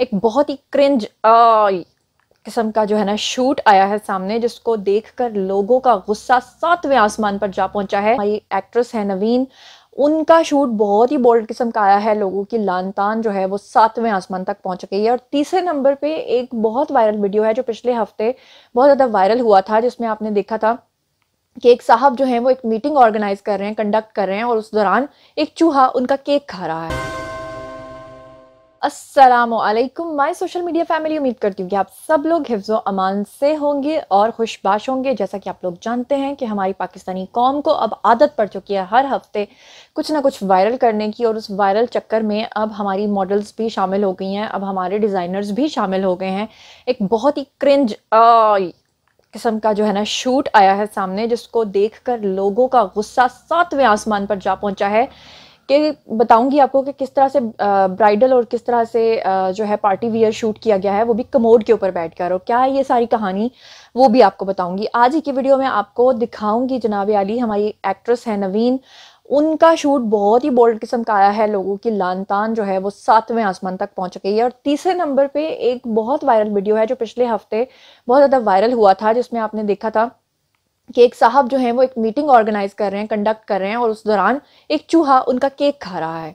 एक बहुत ही क्रिंज किस्म का जो है ना शूट आया है सामने जिसको देखकर लोगों का गुस्सा सातवें आसमान पर जा पहुंचा है हमारी एक्ट्रेस है नवीन उनका शूट बहुत ही बोल्ड किस्म का आया है लोगों की लानतान जो है वो सातवें आसमान तक पहुंच गई है और तीसरे नंबर पे एक बहुत वायरल वीडियो है जो पिछले हफ्ते बहुत ज़्यादा वायरल हुआ था जिसमें आपने देखा था कि एक साहब जो है वो एक मीटिंग ऑर्गेनाइज कर रहे हैं कंडक्ट कर रहे हैं और उस दौरान एक चूहा उनका केक खा रहा है Aslam my social media family उम्मीद करती हूँ कि आप सब लोग हिफ्ज़ अमान से होंगे और खुशबाश होंगे जैसा कि आप लोग जानते हैं कि हमारी पाकिस्तानी कौम को अब आदत पड़ चुकी है हर हफ्ते कुछ ना कुछ वायरल करने की और उस वायरल चक्कर में अब हमारी मॉडल्स भी शामिल हो गई हैं अब हमारे डिज़ाइनर्स भी शामिल हो गए हैं एक बहुत ही क्रिंज किस्म का जो है ना शूट आया है सामने जिसको देख लोगों का गुस्सा सातवें आसमान पर जा पहुँचा है कि बताऊंगी आपको कि किस तरह से ब्राइडल और किस तरह से जो है पार्टी वियर शूट किया गया है वो भी कमोड के ऊपर बैठ कर और क्या है ये सारी कहानी वो भी आपको बताऊंगी आज ही की वीडियो में आपको दिखाऊंगी जनाब अली हमारी एक्ट्रेस है नवीन उनका शूट बहुत ही बोल्ड किस्म का आया है लोगों की लानतान जो है वो सातवें आसमान तक पहुंच गई है और तीसरे नंबर पे एक बहुत वायरल वीडियो है जो पिछले हफ्ते बहुत ज़्यादा वायरल हुआ था जिसमें आपने देखा था कि एक साहब जो हैं वो एक मीटिंग ऑर्गेनाइज कर रहे हैं कंडक्ट कर रहे हैं और उस दौरान एक चूहा उनका केक खा रहा है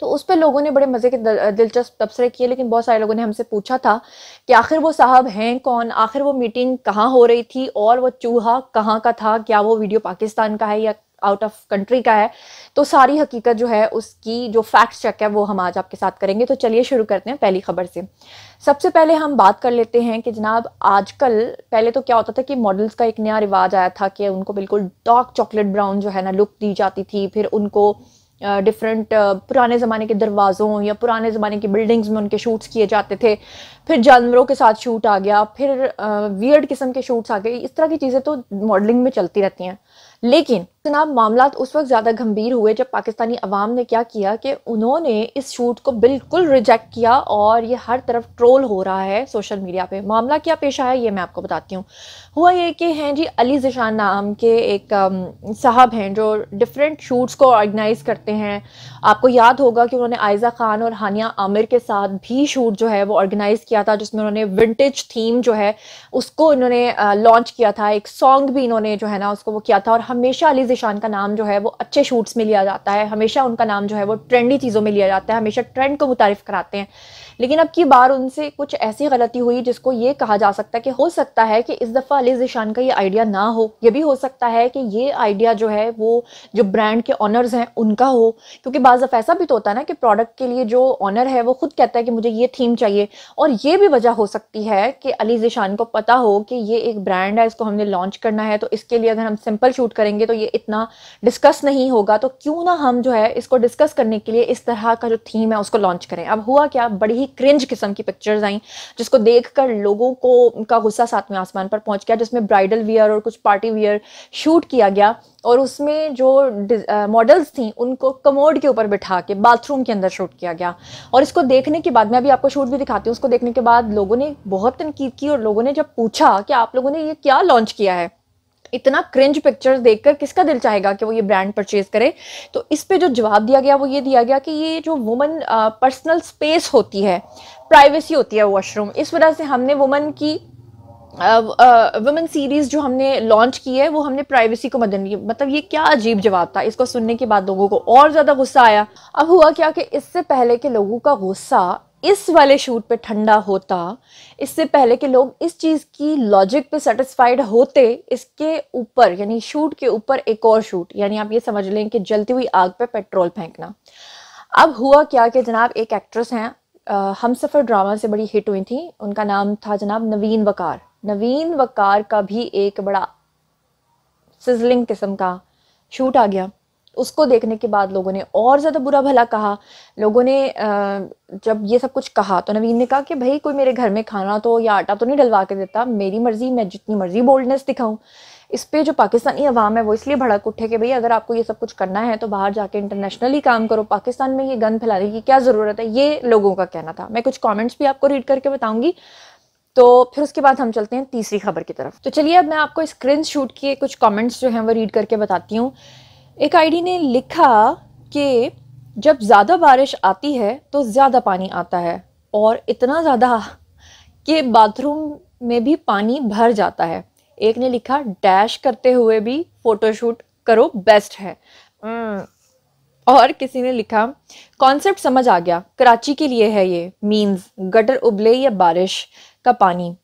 तो उस पर लोगों ने बड़े मज़े के दिलचस्प तबसरे किए लेकिन बहुत सारे लोगों ने हमसे पूछा था कि आखिर वो साहब हैं कौन आखिर वो मीटिंग कहाँ हो रही थी और वो चूहा कहाँ का था क्या वो वीडियो पाकिस्तान का है या आउट ऑफ कंट्री का है तो सारी हकीकत जो है उसकी जो फैक्ट चेक है वो हम आज आपके साथ करेंगे तो चलिए शुरू करते हैं पहली खबर से सबसे पहले हम बात कर लेते हैं कि जनाब आजकल पहले तो क्या होता था कि मॉडल्स का एक नया रिवाज आया था कि उनको बिल्कुल डार्क चॉकलेट ब्राउन जो है ना लुक दी जाती थी फिर उनको डिफरेंट uh, uh, पुराने ज़माने के दरवाज़ों या पुराने ज़माने की बिल्डिंग्स में उनके शूट्स किए जाते थे फिर जानवरों के साथ शूट आ गया फिर वियर्ड किस्म के शूट्स आ गए इस तरह की चीज़ें तो मॉडलिंग में चलती रहती हैं लेकिन जनाब मामला उस वक्त ज़्यादा गंभीर हुए जब पाकिस्तानी अवाम ने क्या किया कि उन्होंने इस शूट को बिल्कुल रिजेक्ट किया और ये हर तरफ ट्रोल हो रहा है सोशल मीडिया पे मामला क्या पेश आया ये मैं आपको बताती हूँ हुआ ये कि हैं जी अली जशान नाम के एक साहब हैं जो डिफरेंट शूट्स को ऑर्गेनाइज़ करते हैं आपको याद होगा कि उन्होंने आयज़ा खान और हानिया आमिर के साथ भी शूट जो है वो ऑर्गेनाइज़ किया किया था जिसमें उन्होंने विंटेज थीम जो है उसको इन्होंने लॉन्च किया था एक सॉन्ग भी इन्होंने जो है ना उसको वो किया था और हमेशा अली जिशान का नाम जो है वो अच्छे शूट्स में लिया जाता है हमेशा उनका नाम जो है वो ट्रेंडी चीज़ों में लिया जाता है हमेशा ट्रेंड को मुतारफ़ कराते हैं लेकिन अब की बार उनसे कुछ ऐसी गलती हुई जिसको ये कहा जा सकता है कि हो सकता है कि इस दफ़ा अली जिशान का ये आइडिया ना हो ये भी हो सकता है कि ये आइडिया जो है वो जो ब्रांड के ऑनर्स हैं उनका हो क्योंकि बाज़ ऐसा भी तो होता है ना कि प्रोडक्ट के लिए जो ऑनर है वो खुद कहता है कि मुझे ये थीम चाहिए और ये ये भी वजह हो सकती है कि अली जिशान को पता हो कि ये एक ब्रांड है इसको हमने लॉन्च करना है तो इसके लिए अगर हम सिंपल शूट करेंगे तो ये इतना डिस्कस नहीं होगा तो क्यों ना हम जो है इसको डिस्कस करने के लिए इस तरह का जो थीम है उसको लॉन्च करें अब हुआ क्या बड़ी ही क्रिंज किस्म की पिक्चर्स आई जिसको देख लोगों को का गुस्सा साथ में आसमान पर पहुँच गया जिसमें ब्राइडल वियर और कुछ पार्टी वियर शूट किया गया और उसमें जो मॉडल्स थी उनको कमोड के ऊपर बिठा के बाथरूम के अंदर शूट किया गया और इसको देखने के बाद मैं अभी आपको शूट भी दिखाती हूँ उसको देखने के बाद लोगों ने बहुत तनकीद की और लोगों ने जब पूछा कि आप लोगों ने ये क्या लॉन्च किया है इतना क्रिंज पिक्चर्स देखकर किसका दिल चाहेगा कि वो ये ब्रांड परचेज करे तो इस पे जो जवाब दिया गया वो ये दिया गया कि ये जो वुमन पर्सनल स्पेस होती है प्राइवेसी होती है वॉशरूम इस वजह से हमने वुमन की वुमेन सीरीज़ जो हमने लॉन्च की है वो हमने प्राइवेसी को मदन मतलब ये क्या अजीब जवाब था इसको सुनने के बाद लोगों को और ज़्यादा गुस्सा आया अब हुआ क्या कि इससे पहले के लोगों का गुस्सा इस वाले शूट पे ठंडा होता इससे पहले कि लोग इस चीज़ की लॉजिक पे सेटिस्फाइड होते इसके ऊपर यानी शूट के ऊपर एक और शूट यानी आप ये समझ लें कि जलती हुई आग पे पेट्रोल फेंकना अब हुआ क्या कि जनाब एक एक्ट्रेस हैं हम सफ़र ड्रामा से बड़ी हिट हुई थी उनका नाम था जनाब नवीन वकार नवीन वकार का भी एक बड़ा सिजलिंग किस्म का शूट आ गया उसको देखने के बाद लोगों ने और ज़्यादा बुरा भला कहा लोगों ने जब ये सब कुछ कहा तो नवीन ने कहा कि भाई कोई मेरे घर में खाना तो या आटा तो नहीं डलवा के देता मेरी मर्ज़ी मैं जितनी मर्ज़ी बोल्डनेस दिखाऊँ इस पर जो पाकिस्तानी अवाम है वो इसलिए भड़क उठे कि भाई अगर आपको ये सब कुछ करना है तो बाहर जाके इंटरनेशनली काम करो पाकिस्तान में ये गन फैलाने की क्या ज़रूरत है ये लोगों का कहना था मैं कुछ कॉमेंट्स भी आपको रीड करके बताऊँगी तो फिर उसके बाद हम चलते हैं तीसरी खबर की तरफ तो चलिए अब मैं आपको स्क्रीन शूट किए कुछ कॉमेंट्स जो हैं वो रीड करके बताती हूँ एक आईडी ने लिखा कि जब ज़्यादा बारिश आती है तो ज़्यादा पानी आता है और इतना ज़्यादा कि बाथरूम में भी पानी भर जाता है एक ने लिखा डैश करते हुए भी फ़ोटोशूट करो बेस्ट है हम्म, और किसी ने लिखा कॉन्सेप्ट समझ आ गया कराची के लिए है ये मीन्स गटर उबले या बारिश का पानी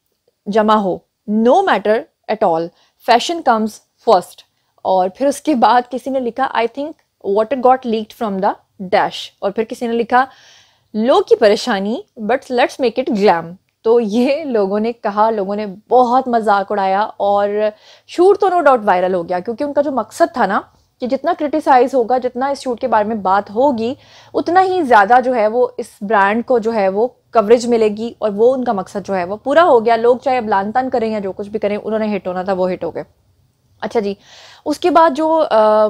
जमा हो no matter at all fashion comes first और फिर उसके बाद किसी ने लिखा I think water got leaked from the dash और फिर किसी ने लिखा लो की परेशानी but let's make it glam तो ये लोगों ने कहा लोगों ने बहुत मजाक उड़ाया और शूट तो नो डाउट वायरल हो गया क्योंकि उनका जो मकसद था ना कि जितना क्रिटिसाइज़ होगा जितना इस शूट के बारे में बात होगी उतना ही ज़्यादा जो है वो इस ब्रांड को जो है वो कवरेज मिलेगी और वो उनका मकसद जो है वो पूरा हो गया लोग चाहे अब लान तान करें या जो कुछ भी करें उन्होंने हिट होना था वो हिट हो गए अच्छा जी उसके बाद जो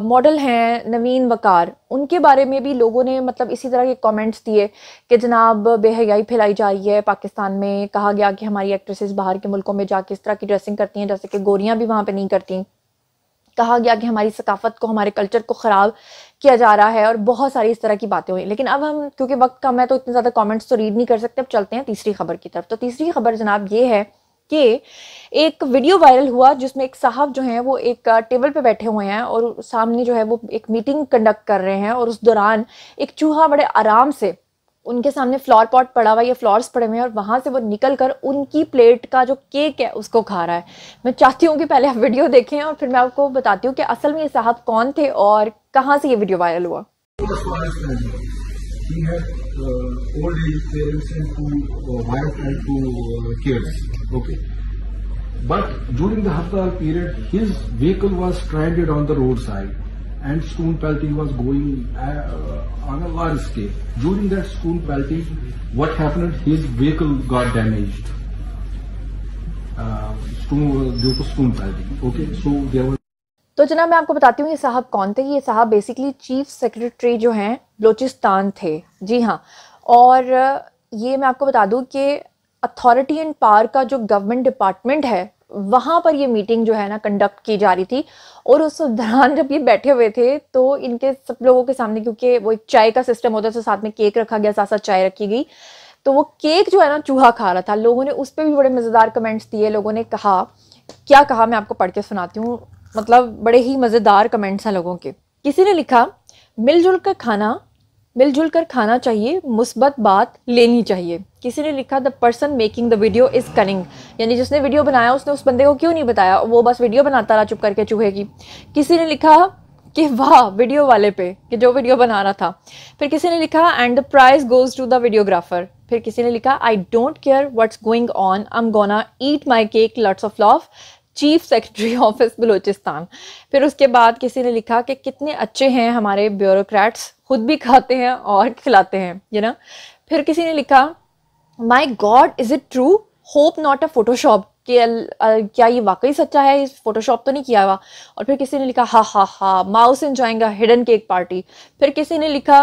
मॉडल हैं नवीन वकार उनके बारे में भी लोगों ने मतलब इसी तरह के कमेंट्स दिए कि जनाब बेहयाई फैलाई जा रही है पाकिस्तान में कहा गया कि हमारी एक्ट्रेसेस बाहर के मुल्कों में जाके इस तरह की ड्रेसिंग करती हैं जैसे कि गोरियां भी वहाँ पर नहीं करती कहा गया कि हमारी सकाफत को हमारे कल्चर को ख़राब किया जा रहा है और बहुत सारी इस तरह की बातें हुई लेकिन अब हम क्योंकि वक्त कम है तो इतने ज़्यादा कॉमेंट्स तो रीड नहीं कर सकते अब चलते हैं तीसरी खबर की तरफ तो तीसरी खबर जनाब ये है कि एक वीडियो वायरल हुआ जिसमें एक साहब जो हैं वो एक टेबल पे बैठे हुए हैं और सामने जो है वो एक मीटिंग कंडक्ट कर रहे हैं और उस दौरान एक चूहा बड़े आराम से उनके सामने फ्लावर पॉट पड़ा हुआ या फ्लावर्स पड़े हुए हैं और वहाँ से वो निकल कर उनकी प्लेट का जो केक है उसको खा रहा है मैं चाहती हूँ कि पहले आप वीडियो देखें और फिर मैं आपको बताती हूँ कि असल में ये साहब कौन थे और कहाँ से ये वीडियो वायरल हुआ He had uh, old age parents and two uh, wife and two uh, kids. Okay. But during the Hartal period, his vehicle was stranded on the road side and stone pelting was going uh, on a large scale. During that stone pelting, what happened? His vehicle got damaged तो जना मैं आपको बताती हूँ ये साहब कौन थे ये साहब बेसिकली चीफ सेक्रेटरी जो हैं बलोचिस्तान थे जी हाँ और ये मैं आपको बता दूँ कि अथॉरिटी एंड पावर का जो गवर्नमेंट डिपार्टमेंट है वहाँ पर ये मीटिंग जो है ना कंडक्ट की जा रही थी और उस दौरान जब ये बैठे हुए थे तो इनके सब लोगों के सामने क्योंकि वो एक चाय का सिस्टम होता है साथ में केक रखा गया साथ साथ चाय रखी गई तो वो केक जो है ना चूहा खा रहा था लोगों ने उस पर भी बड़े मज़ेदार कमेंट्स दिए लोगों ने कहा क्या कहा मैं आपको पढ़ के सुनाती हूँ मतलब बड़े ही मज़ेदार कमेंट्स हैं लोगों के किसी ने लिखा मिलजुल कर खाना मिलजुल कर खाना चाहिए मुस्बत बात लेनी चाहिए किसी ने लिखा the person making the video is cunning यानी जिसने वीडियो बनाया उसने उस बंदे को क्यों नहीं बताया वो बस वीडियो बनाता रहा चुप करके चूहे की किसी ने लिखा कि वाह वीडियो वाले पे कि जो वीडियो बना रहा था फिर किसी ने लिखा and the prize goes to the videographer फिर किसी ने लिखा I don't care what's going on I am gonna eat my cake lots of laugh chief secretary office Balochistan फिर उसके बाद किसी ने लिखा कि कितने अच्छे हैं हमारे ब्यूरोक्रेट्स खुद भी खाते हैं और खिलाते हैं यू ना फिर किसी ने लिखा my God is it true hope not a Photoshop कि क्या ये वाकई सच्चा है इस फोटोशॉप तो नहीं किया हुआ और फिर किसी ने लिखा ha ha ha mouse enjoying hidden cake party फिर किसी ने लिखा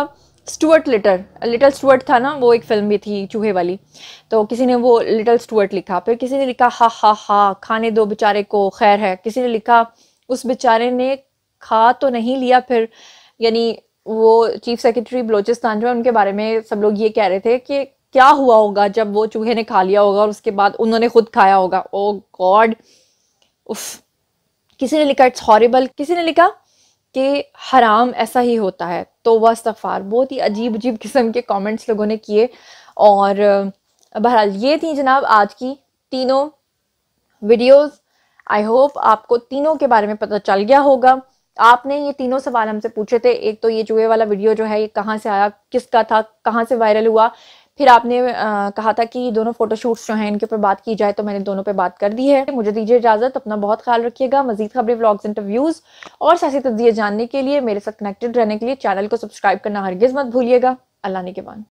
स्टुअर्ट लिटर लिटल स्टुअर्ट था ना वो एक फिल्म भी थी चूहे वाली तो किसी ने वो लिटल स्टुअर्ट लिखा फिर किसी ने लिखा हा हा हा खाने दो बेचारे को खैर है किसी ने लिखा उस बेचारे ने खा तो नहीं लिया फिर यानी वो चीफ सेक्रेटरी बलोचिस्तान जो है उनके बारे में सब लोग ये कह रहे थे कि क्या हुआ होगा जब वो चूहे ने खा लिया होगा और उसके बाद उन्होंने खुद खाया होगा ओ गॉड उफ किसी ने लिखा इट्स हॉरेबल किसी ने लिखा कि हराम ऐसा ही होता है तो वह सफ़ार बहुत ही अजीब अजीब किस्म के कमेंट्स लोगों ने किए और बहरहाल ये थी जनाब आज की तीनों वीडियोस आई होप आपको तीनों के बारे में पता चल गया होगा आपने ये तीनों सवाल हमसे पूछे थे एक तो ये चूहे वाला वीडियो जो है ये कहाँ से आया किसका था कहाँ से वायरल हुआ फिर आपने आ, कहा था कि दोनों फोटोशूट्स जो हैं इनके ऊपर बात की जाए तो मैंने दोनों पे बात कर दी है मुझे दीजिए इजाजत अपना बहुत ख्याल रखिएगा मजीद खबरें व्लॉग्स इंटरव्यूज और सियासी तजिए जानने के लिए मेरे साथ कनेक्टेड रहने के लिए चैनल को सब्सक्राइब करना हरगिज मत भूलिएगा अल्लाह ने के बाद